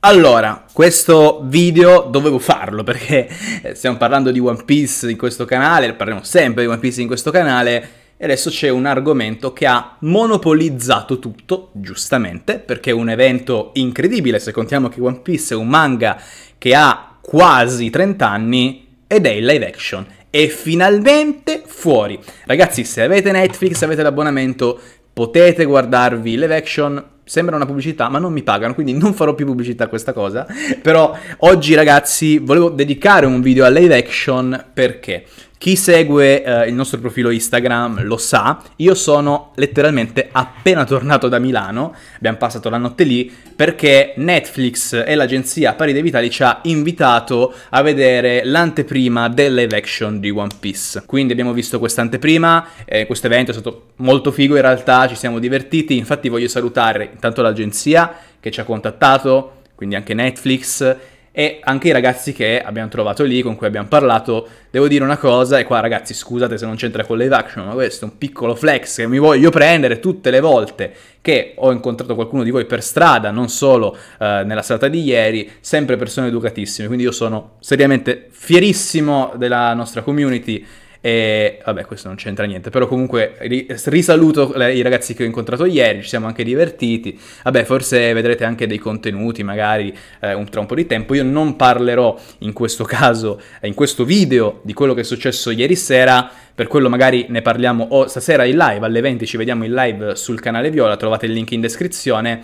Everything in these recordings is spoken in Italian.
Allora, questo video dovevo farlo perché eh, stiamo parlando di One Piece in questo canale, parliamo sempre di One Piece in questo canale e adesso c'è un argomento che ha monopolizzato tutto, giustamente, perché è un evento incredibile se contiamo che One Piece è un manga che ha quasi 30 anni ed è il live action. È finalmente fuori. Ragazzi, se avete Netflix, se avete l'abbonamento, potete guardarvi live action sembra una pubblicità, ma non mi pagano, quindi non farò più pubblicità a questa cosa. Però oggi, ragazzi, volevo dedicare un video al live action perché chi segue eh, il nostro profilo Instagram lo sa, io sono letteralmente appena tornato da Milano, abbiamo passato la notte lì, perché Netflix e l'agenzia Pari Paride Vitali ci ha invitato a vedere l'anteprima del action di One Piece. Quindi abbiamo visto quest'anteprima, eh, questo evento è stato molto figo in realtà, ci siamo divertiti, infatti voglio salutare intanto l'agenzia che ci ha contattato, quindi anche Netflix, e anche i ragazzi che abbiamo trovato lì, con cui abbiamo parlato, devo dire una cosa, e qua ragazzi scusate se non c'entra con live action, ma questo è un piccolo flex che mi voglio prendere tutte le volte che ho incontrato qualcuno di voi per strada, non solo eh, nella serata di ieri, sempre persone educatissime, quindi io sono seriamente fierissimo della nostra community e vabbè, questo non c'entra niente, però comunque risaluto i ragazzi che ho incontrato ieri, ci siamo anche divertiti. Vabbè, forse vedrete anche dei contenuti magari eh, un, tra un po' di tempo. Io non parlerò in questo caso, eh, in questo video, di quello che è successo ieri sera, per quello magari ne parliamo o stasera in live, alle 20 ci vediamo in live sul canale Viola, trovate il link in descrizione.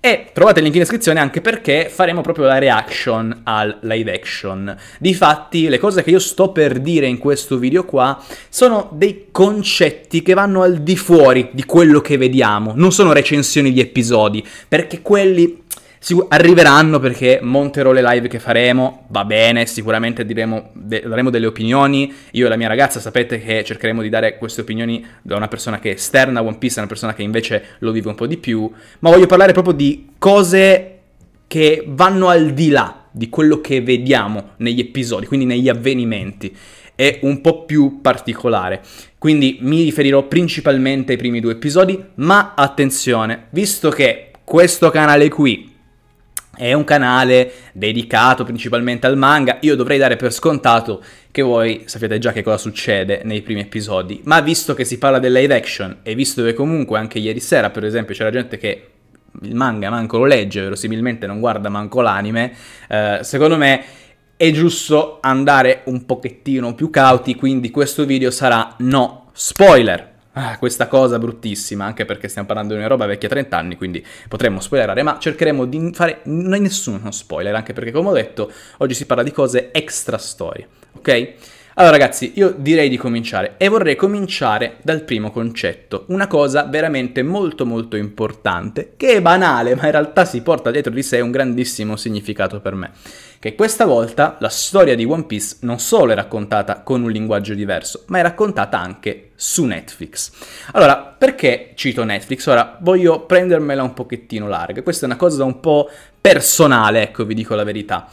E trovate il link in descrizione anche perché faremo proprio la reaction al live action. Difatti, le cose che io sto per dire in questo video qua sono dei concetti che vanno al di fuori di quello che vediamo, non sono recensioni di episodi, perché quelli Sic- arriveranno perché monterò le live che faremo, va bene, sicuramente diremo, de- daremo delle opinioni. Io e la mia ragazza sapete che cercheremo di dare queste opinioni da una persona che è esterna a One Piece, a una persona che invece lo vive un po' di più. Ma voglio parlare proprio di cose che vanno al di là di quello che vediamo negli episodi, quindi negli avvenimenti. È un po' più particolare. Quindi mi riferirò principalmente ai primi due episodi, ma attenzione, visto che questo canale qui è un canale dedicato principalmente al manga, io dovrei dare per scontato che voi sapete già che cosa succede nei primi episodi, ma visto che si parla del live action e visto che comunque anche ieri sera per esempio c'era gente che il manga manco lo legge, verosimilmente non guarda manco l'anime, eh, secondo me è giusto andare un pochettino più cauti, quindi questo video sarà no spoiler. Ah, questa cosa bruttissima, anche perché stiamo parlando di una roba vecchia 30 anni, quindi potremmo spoilerare, ma cercheremo di fare nessuno spoiler, anche perché come ho detto, oggi si parla di cose extra storie, ok? Allora ragazzi, io direi di cominciare e vorrei cominciare dal primo concetto, una cosa veramente molto molto importante, che è banale ma in realtà si porta dietro di sé un grandissimo significato per me, che questa volta la storia di One Piece non solo è raccontata con un linguaggio diverso, ma è raccontata anche su Netflix. Allora, perché cito Netflix? Ora voglio prendermela un pochettino larga, questa è una cosa un po' personale, ecco vi dico la verità.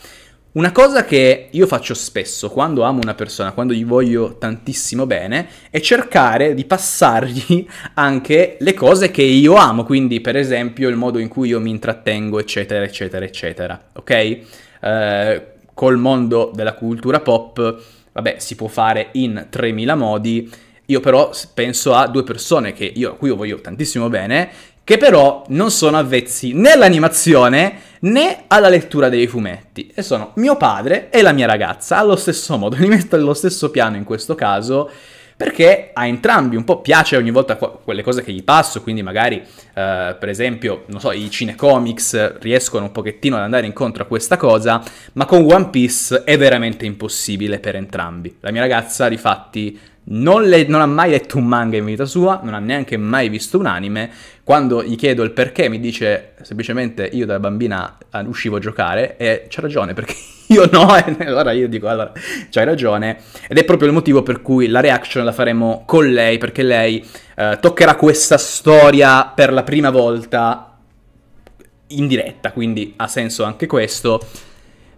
Una cosa che io faccio spesso quando amo una persona, quando gli voglio tantissimo bene, è cercare di passargli anche le cose che io amo, quindi per esempio il modo in cui io mi intrattengo, eccetera, eccetera, eccetera, ok? Eh, col mondo della cultura pop, vabbè, si può fare in 3000 modi, io però penso a due persone che io, a cui io voglio tantissimo bene, che però non sono avvezzi né all'animazione né alla lettura dei fumetti e sono mio padre e la mia ragazza allo stesso modo, li metto allo stesso piano in questo caso perché a entrambi un po' piace ogni volta quelle cose che gli passo, quindi magari eh, per esempio, non so, i cinecomics riescono un pochettino ad andare incontro a questa cosa, ma con One Piece è veramente impossibile per entrambi. La mia ragazza, difatti, non, le, non, ha mai letto un manga in vita sua, non ha neanche mai visto un anime. Quando gli chiedo il perché, mi dice semplicemente io da bambina ah, uscivo a giocare e c'ha ragione perché io no, e allora io dico allora c'hai ragione. Ed è proprio il motivo per cui la reaction la faremo con lei, perché lei eh, toccherà questa storia per la prima volta in diretta, quindi ha senso anche questo.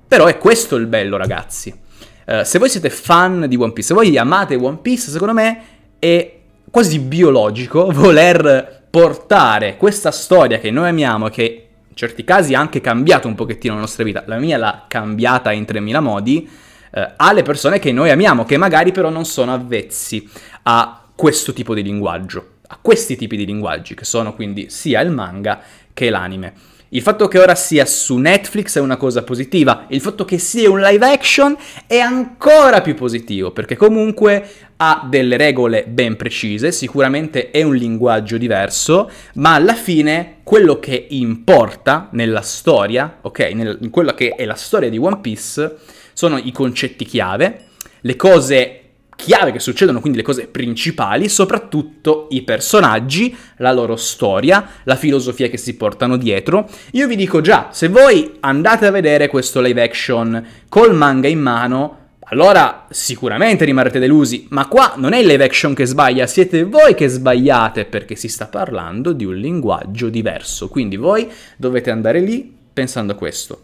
Però è questo il bello ragazzi eh, se voi siete fan di One Piece, se voi amate One Piece, secondo me è quasi biologico voler portare questa storia che noi amiamo, che in certi casi ha anche cambiato un pochettino la nostra vita, la mia l'ha cambiata in 3000 modi, uh, alle persone che noi amiamo, che magari però non sono avvezzi a questo tipo di linguaggio, a questi tipi di linguaggi, che sono quindi sia il manga che l'anime. Il fatto che ora sia su Netflix è una cosa positiva, il fatto che sia un live action è ancora più positivo, perché comunque ha delle regole ben precise, sicuramente è un linguaggio diverso, ma alla fine quello che importa nella storia, ok, Nel, in quella che è la storia di One Piece, sono i concetti chiave, le cose chiave che succedono, quindi le cose principali, soprattutto i personaggi, la loro storia, la filosofia che si portano dietro. Io vi dico già, se voi andate a vedere questo live action col manga in mano, allora sicuramente rimarrete delusi, ma qua non è il live action che sbaglia, siete voi che sbagliate perché si sta parlando di un linguaggio diverso, quindi voi dovete andare lì pensando a questo.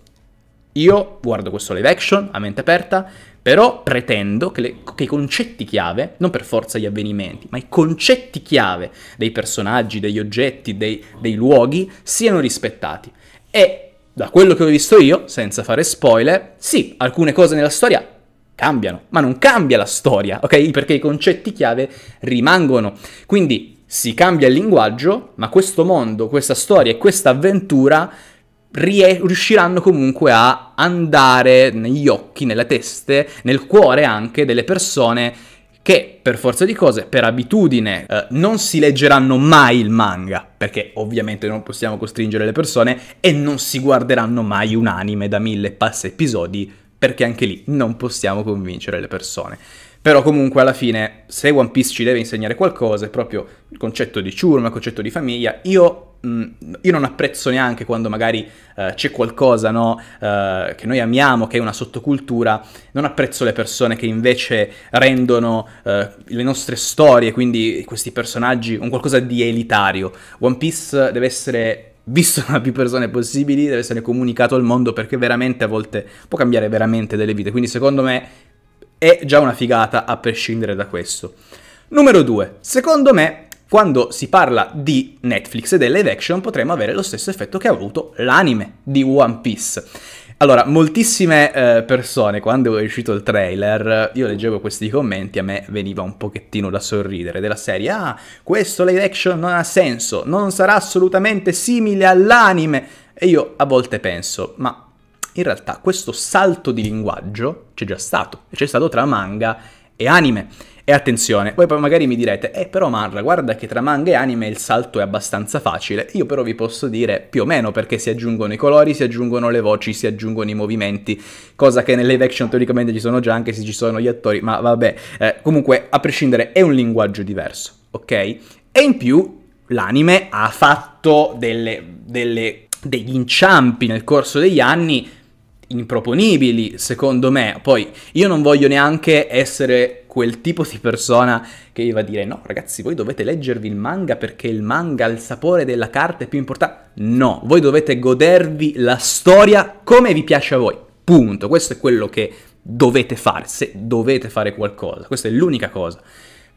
Io guardo questo live action a mente aperta, però pretendo che, le, che, i concetti chiave, non per forza gli avvenimenti, ma i concetti chiave dei personaggi, degli oggetti, dei, dei luoghi siano rispettati. E da quello che ho visto io, senza fare spoiler, sì, alcune cose nella storia cambiano, ma non cambia la storia, ok? Perché i concetti chiave rimangono. Quindi si cambia il linguaggio, ma questo mondo, questa storia e questa avventura riusciranno comunque a andare negli occhi, nelle teste, nel cuore anche delle persone che per forza di cose, per abitudine, eh, non si leggeranno mai il manga, perché ovviamente non possiamo costringere le persone e non si guarderanno mai un anime da mille passi episodi, perché anche lì non possiamo convincere le persone. Però comunque alla fine, se One Piece ci deve insegnare qualcosa, è proprio il concetto di ciurma, il concetto di famiglia, io io non apprezzo neanche quando magari uh, c'è qualcosa no, uh, che noi amiamo, che è una sottocultura, non apprezzo le persone che invece rendono uh, le nostre storie, quindi questi personaggi, un qualcosa di elitario. One Piece deve essere visto da più persone possibili, deve essere comunicato al mondo perché veramente a volte può cambiare veramente delle vite, quindi secondo me è già una figata a prescindere da questo. Numero 2. Secondo me quando si parla di Netflix e delle live action potremmo avere lo stesso effetto che ha avuto l'anime di One Piece. Allora, moltissime eh, persone, quando è uscito il trailer, io leggevo questi commenti, a me veniva un pochettino da sorridere, della serie, ah, questo live action non ha senso, non sarà assolutamente simile all'anime. E io a volte penso, ma in realtà questo salto di linguaggio c'è già stato, c'è stato tra manga e anime. E attenzione, voi poi magari mi direte, eh però Marra, guarda che tra manga e anime il salto è abbastanza facile. Io però vi posso dire più o meno perché si aggiungono i colori, si aggiungono le voci, si aggiungono i movimenti, cosa che nelle live action teoricamente ci sono già, anche se ci sono gli attori, ma vabbè. Eh, comunque, a prescindere, è un linguaggio diverso, ok? E in più l'anime ha fatto delle, delle, degli inciampi nel corso degli anni improponibili, secondo me. Poi io non voglio neanche essere quel tipo di persona che gli va a dire no ragazzi voi dovete leggervi il manga perché il manga il sapore della carta è più importante. No, voi dovete godervi la storia come vi piace a voi. Punto. Questo è quello che dovete fare se dovete fare qualcosa. Questa è l'unica cosa.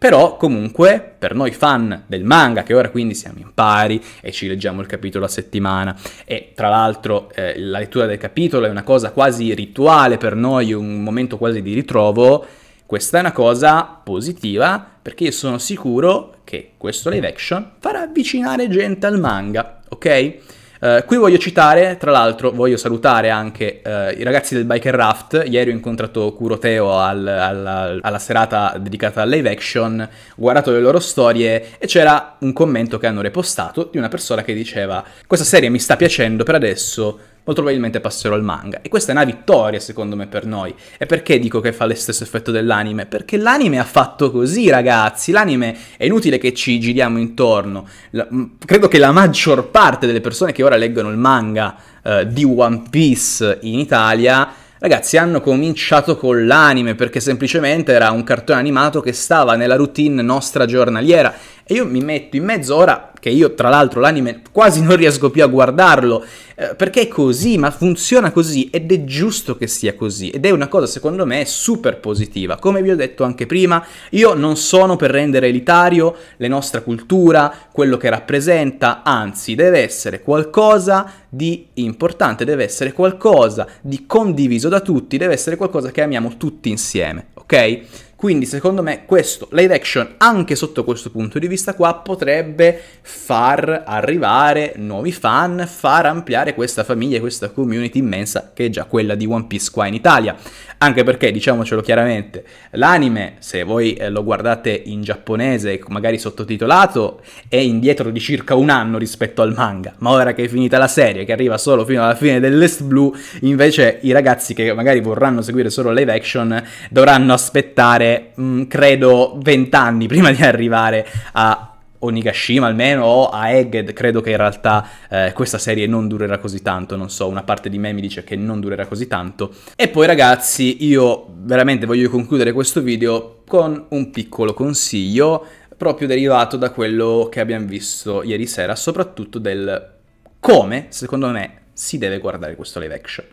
Però comunque per noi fan del manga, che ora quindi siamo in pari e ci leggiamo il capitolo a settimana, e tra l'altro eh, la lettura del capitolo è una cosa quasi rituale per noi, un momento quasi di ritrovo, questa è una cosa positiva perché io sono sicuro che questo live action farà avvicinare gente al manga, ok? Eh, qui voglio citare, tra l'altro, voglio salutare anche uh, i ragazzi del Biker Raft. Ieri ho incontrato Curoteo al, al, alla serata dedicata al live action, ho guardato le loro storie e c'era un commento che hanno repostato di una persona che diceva: Questa serie mi sta piacendo per adesso molto probabilmente passerò al manga. E questa è una vittoria secondo me per noi. E perché dico che fa lo stesso effetto dell'anime? Perché l'anime ha fatto così ragazzi, l'anime è inutile che ci giriamo intorno. La, mm, credo che la maggior parte delle persone che ora leggono il manga eh, di One Piece in Italia ragazzi hanno cominciato con l'anime perché semplicemente era un cartone animato che stava nella routine nostra giornaliera e io mi metto in mezzo ora che io tra l'altro l'anime quasi non riesco più a guardarlo, eh, perché è così, ma funziona così ed è giusto che sia così. Ed è una cosa secondo me super positiva. Come vi ho detto anche prima, io non sono per rendere elitario la nostra cultura, quello che rappresenta, anzi deve essere qualcosa di importante, deve essere qualcosa di condiviso da tutti, deve essere qualcosa che amiamo tutti insieme, ok? Quindi secondo me questo live action anche sotto questo punto di vista qua potrebbe far arrivare nuovi fan, far ampliare questa famiglia, questa community immensa che è già quella di One Piece qua in Italia. Anche perché, diciamocelo chiaramente, l'anime, se voi eh, lo guardate in giapponese, magari sottotitolato, è indietro di circa un anno rispetto al manga. Ma ora che è finita la serie, che arriva solo fino alla fine dell'East Blue, invece i ragazzi che magari vorranno seguire solo live action dovranno aspettare aspettare, mh, mm, credo, vent'anni prima di arrivare a Onigashima almeno o a Egged, credo che in realtà eh, questa serie non durerà così tanto, non so, una parte di me mi dice che non durerà così tanto. E poi ragazzi, io veramente voglio concludere questo video con un piccolo consiglio proprio derivato da quello che abbiamo visto ieri sera, soprattutto del come, secondo me, si deve guardare questo live action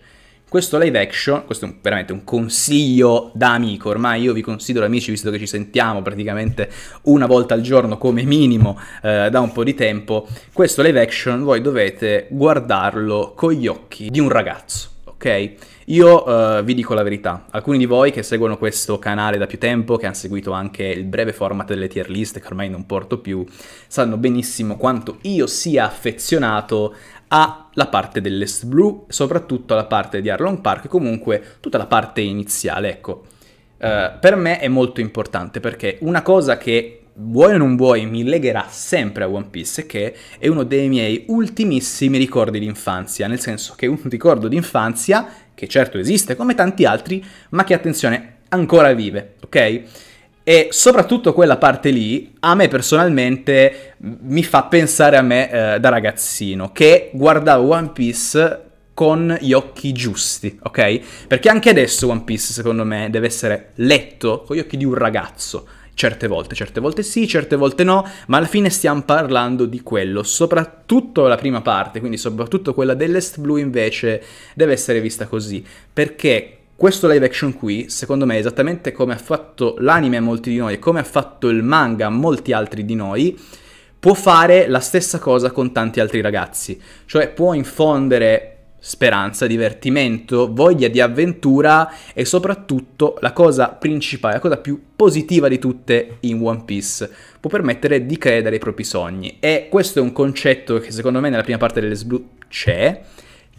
questo live action, questo è veramente un consiglio da amico, ormai io vi considero amici visto che ci sentiamo praticamente una volta al giorno come minimo eh, da un po' di tempo, questo live action voi dovete guardarlo con gli occhi di un ragazzo, ok? Io uh, vi dico la verità, alcuni di voi che seguono questo canale da più tempo, che hanno seguito anche il breve format delle tier list che ormai non porto più, sanno benissimo quanto io sia affezionato alla parte dell'Est Blue, soprattutto alla parte di Arlong Park, comunque tutta la parte iniziale, ecco. Uh, per me è molto importante perché una cosa che vuoi o non vuoi mi legherà sempre a One Piece è che è uno dei miei ultimissimi ricordi d'infanzia, nel senso che è un ricordo d'infanzia che certo esiste come tanti altri, ma che attenzione ancora vive, ok? E soprattutto quella parte lì, a me personalmente, mm, mi fa pensare a me eh, da ragazzino, che guardavo One Piece con gli occhi giusti, ok? Perché anche adesso One Piece, secondo me, deve essere letto con gli occhi di un ragazzo. Certe volte, certe volte sì, certe volte no, ma alla fine stiamo parlando di quello, soprattutto la prima parte, quindi soprattutto quella dell'Est Blue invece deve essere vista così, perché questo live action qui, secondo me, esattamente come ha fatto l'anime a molti di noi e come ha fatto il manga a molti altri di noi, può fare la stessa cosa con tanti altri ragazzi. Cioè può infondere speranza, divertimento, voglia di avventura e soprattutto la cosa principale, la cosa più positiva di tutte in One Piece, può permettere di credere ai propri sogni. E questo è un concetto che secondo me nella prima parte delle c'è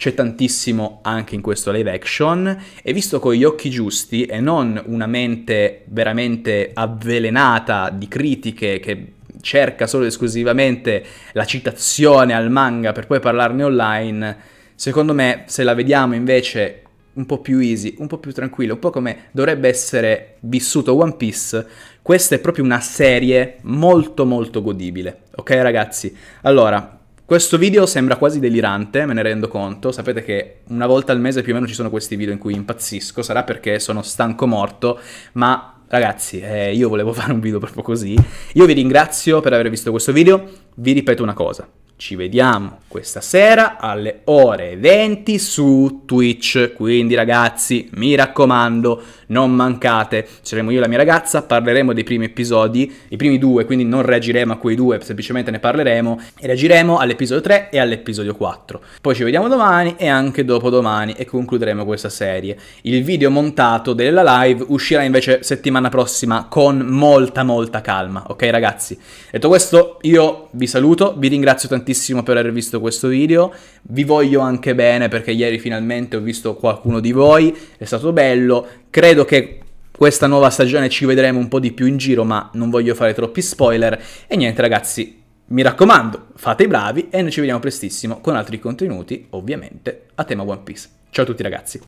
c'è tantissimo anche in questo live action e visto con gli occhi giusti e non una mente veramente avvelenata di critiche che cerca solo ed esclusivamente la citazione al manga per poi parlarne online, secondo me se la vediamo invece un po' più easy, un po' più tranquillo, un po' come dovrebbe essere vissuto One Piece, questa è proprio una serie molto molto godibile. Ok ragazzi? Allora, questo video sembra quasi delirante, me ne rendo conto, sapete che una volta al mese più o meno ci sono questi video in cui impazzisco, sarà perché sono stanco morto, ma Ragazzi, eh, io volevo fare un video proprio così. Io vi ringrazio per aver visto questo video. Vi ripeto una cosa. Ci vediamo questa sera alle ore 20 su Twitch, quindi ragazzi mi raccomando non mancate, saremo io e la mia ragazza, parleremo dei primi episodi, i primi due, quindi non reagiremo a quei due, semplicemente ne parleremo e reagiremo all'episodio 3 e all'episodio 4. Poi ci vediamo domani e anche dopodomani e concluderemo questa serie. Il video montato della live uscirà invece settimana prossima con molta molta calma, ok ragazzi? Detto questo io vi saluto, vi ringrazio tantissimo tantissimo per aver visto questo video, vi voglio anche bene perché ieri finalmente ho visto qualcuno di voi, è stato bello, credo che questa nuova stagione ci vedremo un po' di più in giro ma non voglio fare troppi spoiler e niente ragazzi, mi raccomando, fate i bravi e noi ci vediamo prestissimo con altri contenuti ovviamente a tema One Piece. Ciao a tutti ragazzi!